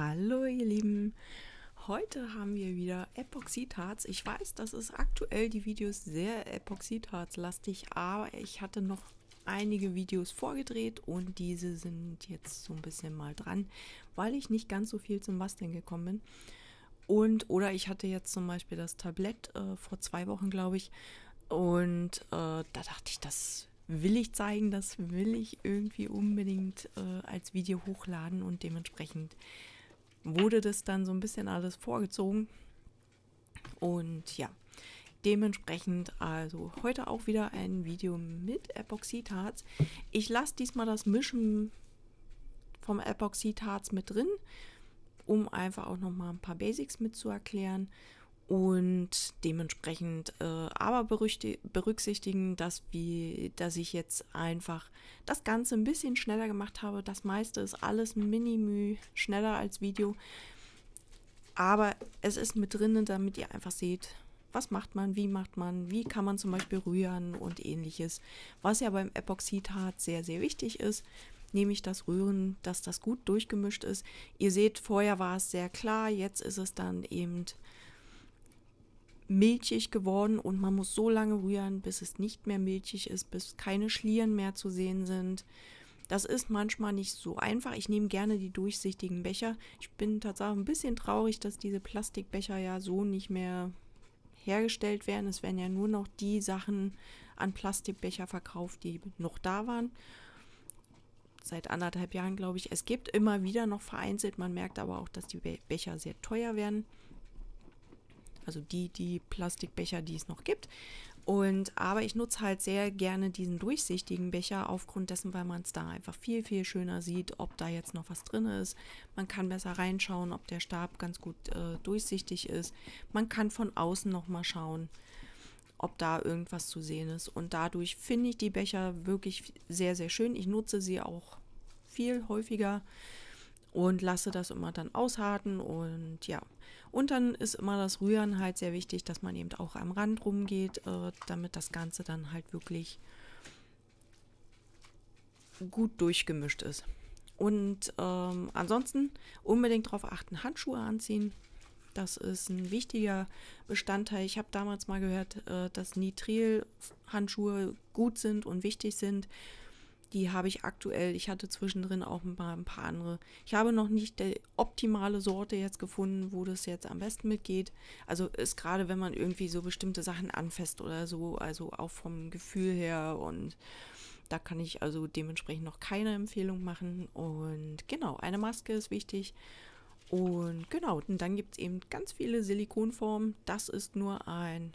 Hallo ihr Lieben, heute haben wir wieder Epoxidharz. Ich weiß, das ist aktuell die Videos sehr epoxidharz Epoxidharzlastig, aber ich hatte noch einige Videos vorgedreht und diese sind jetzt so ein bisschen mal dran, weil ich nicht ganz so viel zum Basteln gekommen bin. Und oder ich hatte jetzt zum Beispiel das Tablett äh, vor zwei Wochen, glaube ich, und äh, da dachte ich, das will ich zeigen, das will ich irgendwie unbedingt äh, als Video hochladen und dementsprechend wurde das dann so ein bisschen alles vorgezogen. Und ja, dementsprechend also heute auch wieder ein Video mit Epoxidharz. Ich lasse diesmal das Mischen vom Epoxidharz mit drin, um einfach auch nochmal ein paar Basics mit zu erklären und dementsprechend äh, aber berücksichtigen, dass, wir, dass ich jetzt einfach das Ganze ein bisschen schneller gemacht habe. Das meiste ist alles Minimü schneller als Video. Aber es ist mit drinnen, damit ihr einfach seht, was macht man, wie macht man, wie kann man zum Beispiel rühren und ähnliches. Was ja beim Epoxidharz sehr, sehr wichtig ist nämlich das Rühren, dass das gut durchgemischt ist. Ihr seht, vorher war es sehr klar, jetzt ist es dann eben milchig geworden und man muss so lange rühren, bis es nicht mehr milchig ist, bis keine Schlieren mehr zu sehen sind. Das ist manchmal nicht so einfach. Ich nehme gerne die durchsichtigen Becher. Ich bin tatsächlich ein bisschen traurig, dass diese Plastikbecher ja so nicht mehr hergestellt werden. Es werden ja nur noch die Sachen an Plastikbecher verkauft, die noch da waren. Seit anderthalb Jahren, glaube ich. Es gibt immer wieder noch vereinzelt. Man merkt aber auch, dass die Becher sehr teuer werden. Also die, die Plastikbecher, die es noch gibt. Und aber ich nutze halt sehr gerne diesen durchsichtigen Becher aufgrund dessen, weil man es da einfach viel, viel schöner sieht, ob da jetzt noch was drin ist. Man kann besser reinschauen, ob der Stab ganz gut äh, durchsichtig ist. Man kann von außen nochmal schauen, ob da irgendwas zu sehen ist. Und dadurch finde ich die Becher wirklich sehr, sehr schön. Ich nutze sie auch viel häufiger und lasse das immer dann ausharten und ja. Und dann ist immer das Rühren halt sehr wichtig, dass man eben auch am Rand rumgeht, äh, damit das Ganze dann halt wirklich gut durchgemischt ist. Und ähm, ansonsten unbedingt darauf achten, Handschuhe anziehen. Das ist ein wichtiger Bestandteil. Ich habe damals mal gehört, äh, dass Nitril-Handschuhe gut sind und wichtig sind die habe ich aktuell. Ich hatte zwischendrin auch mal ein paar andere. Ich habe noch nicht die optimale Sorte jetzt gefunden, wo das jetzt am besten mitgeht. Also ist gerade, wenn man irgendwie so bestimmte Sachen anfasst oder so, also auch vom Gefühl her und da kann ich also dementsprechend noch keine Empfehlung machen. Und genau, eine Maske ist wichtig. Und genau, und dann gibt es eben ganz viele Silikonformen. Das ist nur ein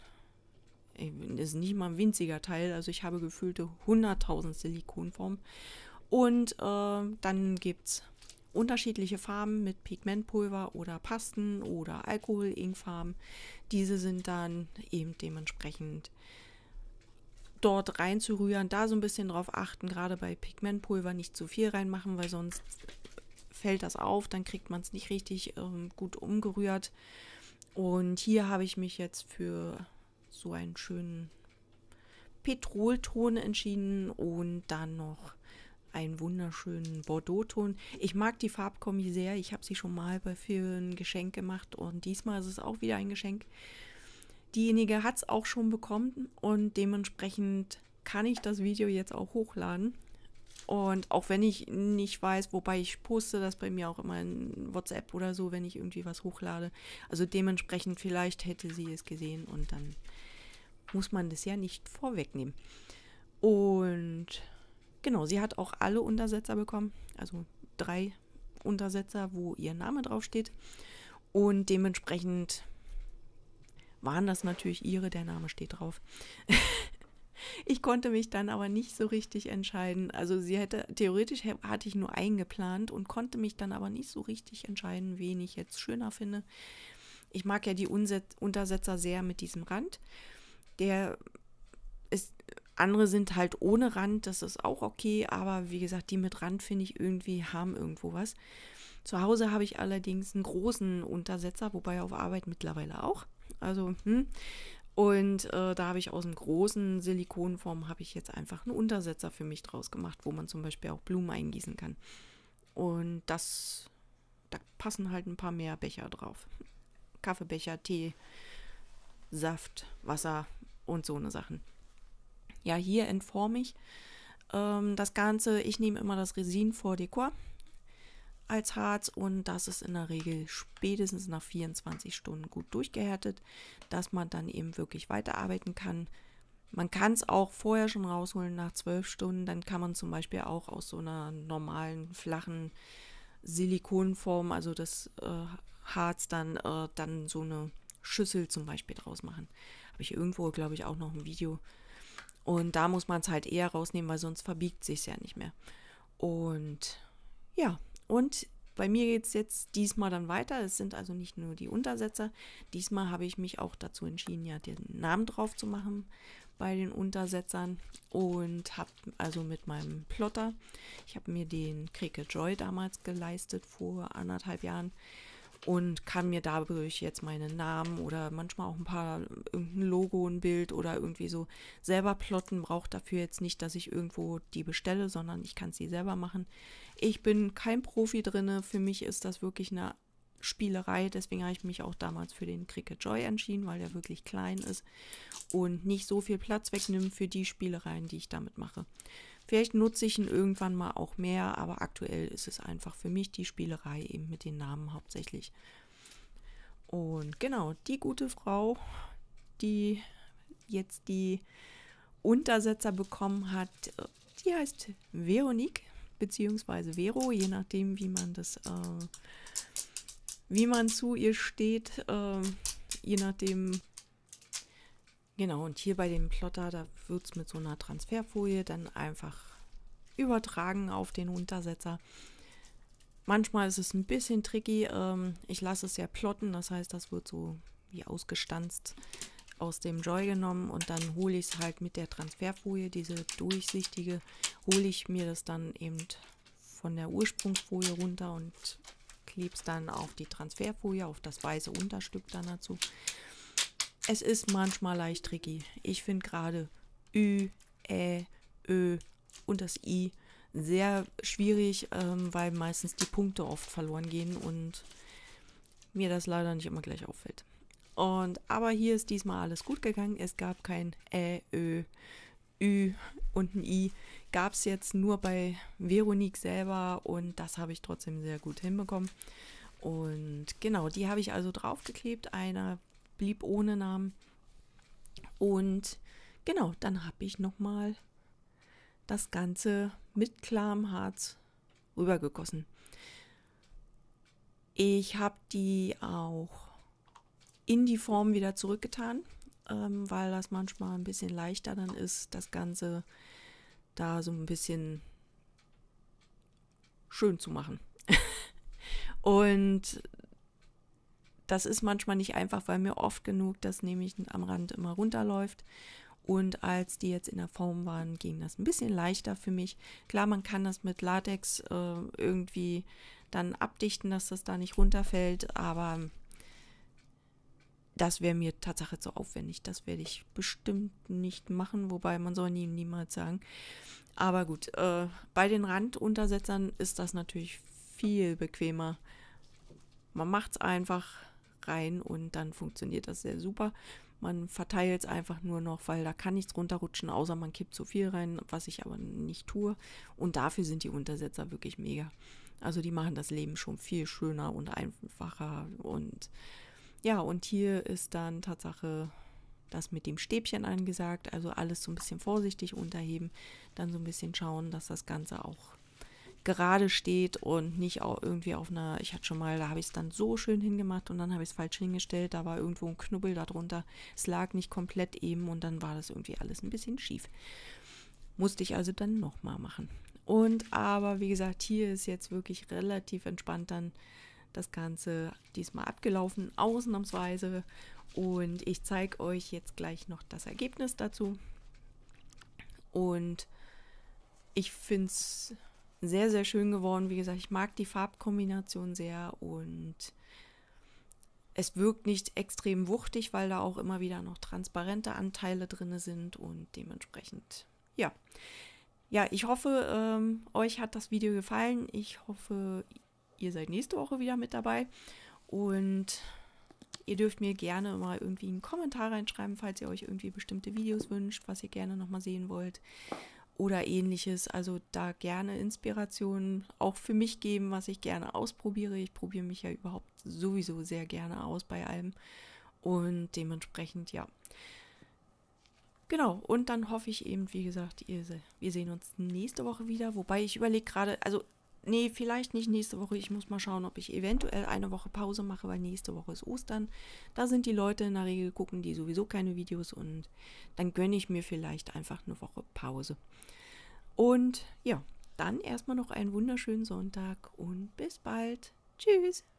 das ist nicht mal ein winziger Teil, also ich habe gefühlte 100.000 Silikonformen. Und äh, dann gibt es unterschiedliche Farben mit Pigmentpulver oder Pasten oder Alkohol-Inkfarben. Diese sind dann eben dementsprechend dort reinzurühren, da so ein bisschen drauf achten, gerade bei Pigmentpulver nicht zu viel reinmachen, weil sonst fällt das auf, dann kriegt man es nicht richtig ähm, gut umgerührt. Und hier habe ich mich jetzt für so einen schönen Petrolton entschieden und dann noch einen wunderschönen Bordeaux-Ton. Ich mag die Farbkombi sehr. Ich habe sie schon mal bei vielen Geschenk gemacht und diesmal ist es auch wieder ein Geschenk. Diejenige hat es auch schon bekommen und dementsprechend kann ich das Video jetzt auch hochladen. Und auch wenn ich nicht weiß, wobei ich poste das bei mir auch immer in WhatsApp oder so, wenn ich irgendwie was hochlade. Also dementsprechend vielleicht hätte sie es gesehen und dann muss man das ja nicht vorwegnehmen. Und genau, sie hat auch alle Untersetzer bekommen, also drei Untersetzer, wo ihr Name draufsteht. Und dementsprechend waren das natürlich ihre, der Name steht drauf. ich konnte mich dann aber nicht so richtig entscheiden. Also sie hätte, theoretisch hatte ich nur einen geplant und konnte mich dann aber nicht so richtig entscheiden, wen ich jetzt schöner finde. Ich mag ja die Unset Untersetzer sehr mit diesem Rand. Der ist, andere sind halt ohne Rand, das ist auch okay, aber wie gesagt, die mit Rand finde ich irgendwie haben irgendwo was. Zu Hause habe ich allerdings einen großen Untersetzer, wobei auf Arbeit mittlerweile auch. Also, hm. Und äh, da habe ich aus einem großen Silikonform habe ich jetzt einfach einen Untersetzer für mich draus gemacht, wo man zum Beispiel auch Blumen eingießen kann. Und das, da passen halt ein paar mehr Becher drauf. Kaffeebecher, Tee, Saft, Wasser, und so eine Sachen. Ja, hier entforme ich ähm, das Ganze. Ich nehme immer das Resin vor Dekor als Harz und das ist in der Regel spätestens nach 24 Stunden gut durchgehärtet, dass man dann eben wirklich weiterarbeiten kann. Man kann es auch vorher schon rausholen nach 12 Stunden, dann kann man zum Beispiel auch aus so einer normalen, flachen Silikonform, also das äh, Harz, dann, äh, dann so eine Schüssel zum Beispiel draus machen. Habe ich irgendwo, glaube ich, auch noch ein Video. Und da muss man es halt eher rausnehmen, weil sonst verbiegt sich ja nicht mehr. Und ja, und bei mir geht es jetzt diesmal dann weiter. Es sind also nicht nur die Untersetzer. Diesmal habe ich mich auch dazu entschieden, ja, den Namen drauf zu machen bei den Untersetzern und habe also mit meinem Plotter, ich habe mir den Kreke Joy damals geleistet vor anderthalb Jahren, und kann mir dadurch jetzt meinen Namen oder manchmal auch ein paar irgendein Logo, ein Bild oder irgendwie so selber plotten. Braucht dafür jetzt nicht, dass ich irgendwo die bestelle, sondern ich kann sie selber machen. Ich bin kein Profi drinne. Für mich ist das wirklich eine Spielerei. Deswegen habe ich mich auch damals für den Cricket Joy entschieden, weil der wirklich klein ist und nicht so viel Platz wegnimmt für die Spielereien, die ich damit mache. Vielleicht nutze ich ihn irgendwann mal auch mehr, aber aktuell ist es einfach für mich die Spielerei eben mit den Namen hauptsächlich. Und genau, die gute Frau, die jetzt die Untersetzer bekommen hat, die heißt Veronique beziehungsweise Vero, je nachdem, wie man das, äh, wie man zu ihr steht, äh, je nachdem, Genau, und hier bei dem Plotter, da wird es mit so einer Transferfolie dann einfach übertragen auf den Untersetzer. Manchmal ist es ein bisschen tricky. Ähm, ich lasse es ja plotten, das heißt, das wird so wie ausgestanzt aus dem Joy genommen und dann hole ich es halt mit der Transferfolie, diese durchsichtige, hole ich mir das dann eben von der Ursprungsfolie runter und klebe es dann auf die Transferfolie, auf das weiße Unterstück dann dazu es ist manchmal leicht tricky. Ich finde gerade Ü, Ä, Ö und das I sehr schwierig, ähm, weil meistens die Punkte oft verloren gehen und mir das leider nicht immer gleich auffällt. Und aber hier ist diesmal alles gut gegangen. Es gab kein Ä, Ö, Ü und ein I. Gab es jetzt nur bei Veronique selber und das habe ich trotzdem sehr gut hinbekommen. Und genau, die habe ich also draufgeklebt. Eine blieb ohne Namen. Und genau, dann habe ich nochmal das Ganze mit klarem Harz rübergegossen. Ich habe die auch in die Form wieder zurückgetan, ähm, weil das manchmal ein bisschen leichter dann ist, das Ganze da so ein bisschen schön zu machen. Und das ist manchmal nicht einfach, weil mir oft genug das nämlich am Rand immer runterläuft. Und als die jetzt in der Form waren, ging das ein bisschen leichter für mich. Klar, man kann das mit Latex äh, irgendwie dann abdichten, dass das da nicht runterfällt, aber das wäre mir Tatsache zu aufwendig. Das werde ich bestimmt nicht machen, wobei man soll nie, niemals sagen. Aber gut, äh, bei den Randuntersetzern ist das natürlich viel bequemer. Man macht es einfach, rein und dann funktioniert das sehr super. Man verteilt es einfach nur noch, weil da kann nichts runterrutschen, außer man kippt zu viel rein, was ich aber nicht tue. Und dafür sind die Untersetzer wirklich mega. Also die machen das Leben schon viel schöner und einfacher. Und ja, und hier ist dann Tatsache das mit dem Stäbchen angesagt. Also alles so ein bisschen vorsichtig unterheben, dann so ein bisschen schauen, dass das Ganze auch gerade steht und nicht auch irgendwie auf einer, ich hatte schon mal, da habe ich es dann so schön hingemacht und dann habe ich es falsch hingestellt, da war irgendwo ein Knubbel darunter, es lag nicht komplett eben und dann war das irgendwie alles ein bisschen schief. Musste ich also dann nochmal machen. Und aber wie gesagt, hier ist jetzt wirklich relativ entspannt dann das Ganze diesmal abgelaufen, ausnahmsweise. Und ich zeige euch jetzt gleich noch das Ergebnis dazu. Und ich finde es sehr, sehr schön geworden. Wie gesagt, ich mag die Farbkombination sehr und es wirkt nicht extrem wuchtig, weil da auch immer wieder noch transparente Anteile drin sind und dementsprechend, ja. Ja, ich hoffe, ähm, euch hat das Video gefallen. Ich hoffe, ihr seid nächste Woche wieder mit dabei und ihr dürft mir gerne mal irgendwie einen Kommentar reinschreiben, falls ihr euch irgendwie bestimmte Videos wünscht, was ihr gerne nochmal sehen wollt oder ähnliches. Also da gerne Inspirationen auch für mich geben, was ich gerne ausprobiere. Ich probiere mich ja überhaupt sowieso sehr gerne aus bei allem. Und dementsprechend, ja. Genau, und dann hoffe ich eben, wie gesagt, ihr, wir sehen uns nächste Woche wieder. Wobei ich überlege gerade, also nee, vielleicht nicht nächste Woche. Ich muss mal schauen, ob ich eventuell eine Woche Pause mache, weil nächste Woche ist Ostern. Da sind die Leute in der Regel gucken, die sowieso keine Videos und dann gönne ich mir vielleicht einfach eine Woche Pause. Und ja, dann erstmal noch einen wunderschönen Sonntag und bis bald. Tschüss.